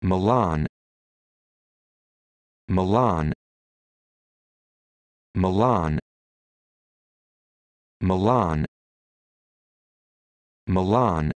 Milan Milan Milan Milan Milan